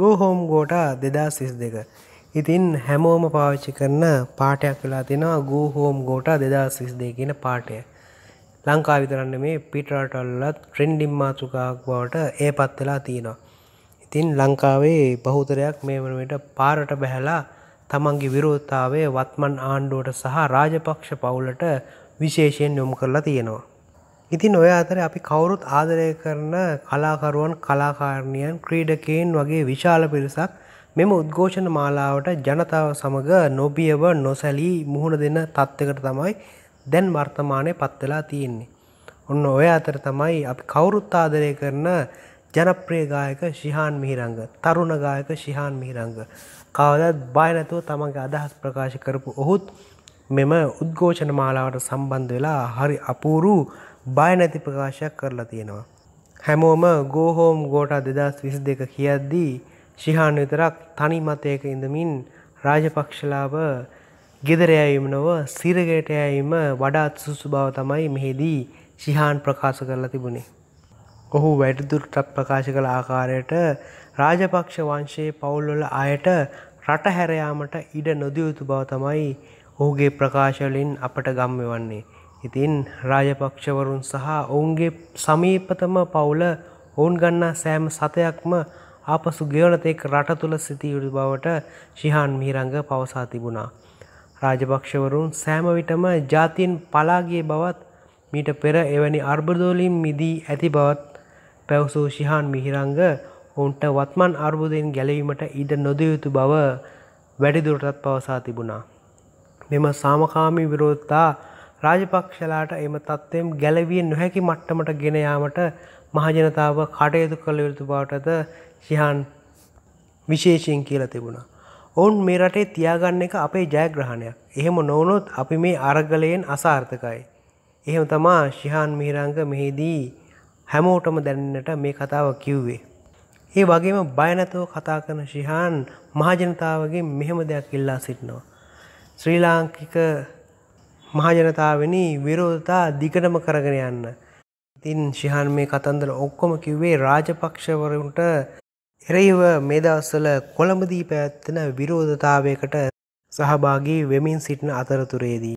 ගෝහෝම් ගෝටා දෙදා සිස් දෙක ඉතින් හැමෝම පාවිච්චි කරන පාටයක් වෙලා තිෙනවා ගෝහෝම් ගෝටා දෙදා සිස් දෙ කියන පාටය ලංකා විතරන්න මේ පිටරටල්ලත් ට්‍රෙන්ඩිම් මාතුකාක් බවට ඒ පත් වෙලා තියෙනවා ඉතින් ලංකාවේ බහුතරයක් මේ වනට පාරට බැහැලා තමන්ගේ විරෝධතාවේ වත්මන් ආණ්ඩුවට සහ රාජපක්ෂ පවුලට විශේෂයෙන් යොමු කරලා තියෙනවා ඉතින් ඔය අතර අපි කවුරුත් ආදරය කරන කලාකරුවන් කලාකාරණයන් ක්‍රීඩකයෙන් වගේ විශාල පිරිසක් මෙම උද්ඝෝෂණ මාලාවට ජනතාව සමඟ නොබියව නොසැලී මුහුණ දෙන තත්ත්කට තමයි දැන් වර්තමානය පත්වෙලා තියෙන්නේ. ඔන්න ඔය අතර තමයි අපි කවුරුත් ආදරය කරන ජනප්‍රේගායක ශිහාන් මිහිරංග තරුණගායක ශිහාන් මිහිරංග කවදත් බයනැතුව තමන්ගේ අදහස් ප්‍රකාශ කරපු ඔහුත් මෙම උද්ඝෝෂණ මාලාවට සම්බන්ධ වෙලා හරි අපූරු බය නැති ප්‍රකාශයක් කරලා තියෙනවා. හැමෝම ගෝහෝම් ගෝටා දෙදස් විස් දෙක කියද්දී ශිහාන් විතරක් තනි මතයක ඉඳමින් රාජපක්ෂලාව ගෙදරයීම නොව සිරගටයීම වඩාත් සුසු බව තමයි මෙහිදී ශිහාන් ප්‍රකාශ කරලා තිබුණේ. ඔහු වැඩදුරටක් ප්‍රකාශ කළ ආකාරයට රාජපක්ෂ වංශයේ පවුල්වල අයට රට හැරයාමට ඉඩ නොදියයුතු බව තමයි ඔහුගේ ප්‍රකාශවලින් අපට ගම්ම වන්නේ. ඉතින් රාජපක්ෂවරුන් සහ ඔවුන්ගේ සමීපතම පවුල ඔවුන් ගන්නා සෑම සතයක්ම ආපසු ගෙවනතෙක් රට තුළ සිතියුඩු බවට ශිහාන් මීරංග පවසා තිබුණා. රාජපක්ෂවරුන් සෑමවිටම ජාතින් පලාගේ බවත් මීට පෙර එවැනි අර්බදෝලින් මිදී ඇති බවත් පැවසූ ශිහාන් මිහිරංග ඔවුන්ට වත්මන් අර්බුදයෙන් ගැලවීමට ඉඩ නොදයුතු බව වැඩිදුරටත් පවසා තිබුණා. මෙම සාමකාමි විරෝධතා රාජපක්ෂලාට එම තත්ත්වයෙන් ගැලවිය නොහැකි මට්ටමට ගෙන යාමට මහජනතාව කටයුතු කළ යුතු බවටද සිහන් විශේෂයෙන් කියලා තිබුණා. ඔවුන් මේ රටේ තියාගන්න එක අපේ ජයග්‍රහණයක්. එහෙම නොවනොත් අපි මේ අරගලයෙන් අසාර්ථකයි. එහෙම තමා ශිහාන් මිහිරංග මෙහිදී හැමෝටම දැනන්නට මේ කතාව කිව්වේ. ඒ වගේම බයනැතව කතා කරන ශිහාන් මහජනතාවගේ මෙහෙම දෙයක් ඉල්ලා සිටිනවා. ශ්‍රී ලාංකික මහජනතාවනි විරෝධතා දිගටම කරගෙන යන්න. ඉතින් ශිහන් මේ කතන්දල ඔක්කොම කිව්වේ රාජපක්ෂවරුන්ට එරයිව මේදවස්සල කොළඹදී පැවැත්වන විරෝධතාවයකට සහභාගී වෙමින් සිටින අතරතුරේදී.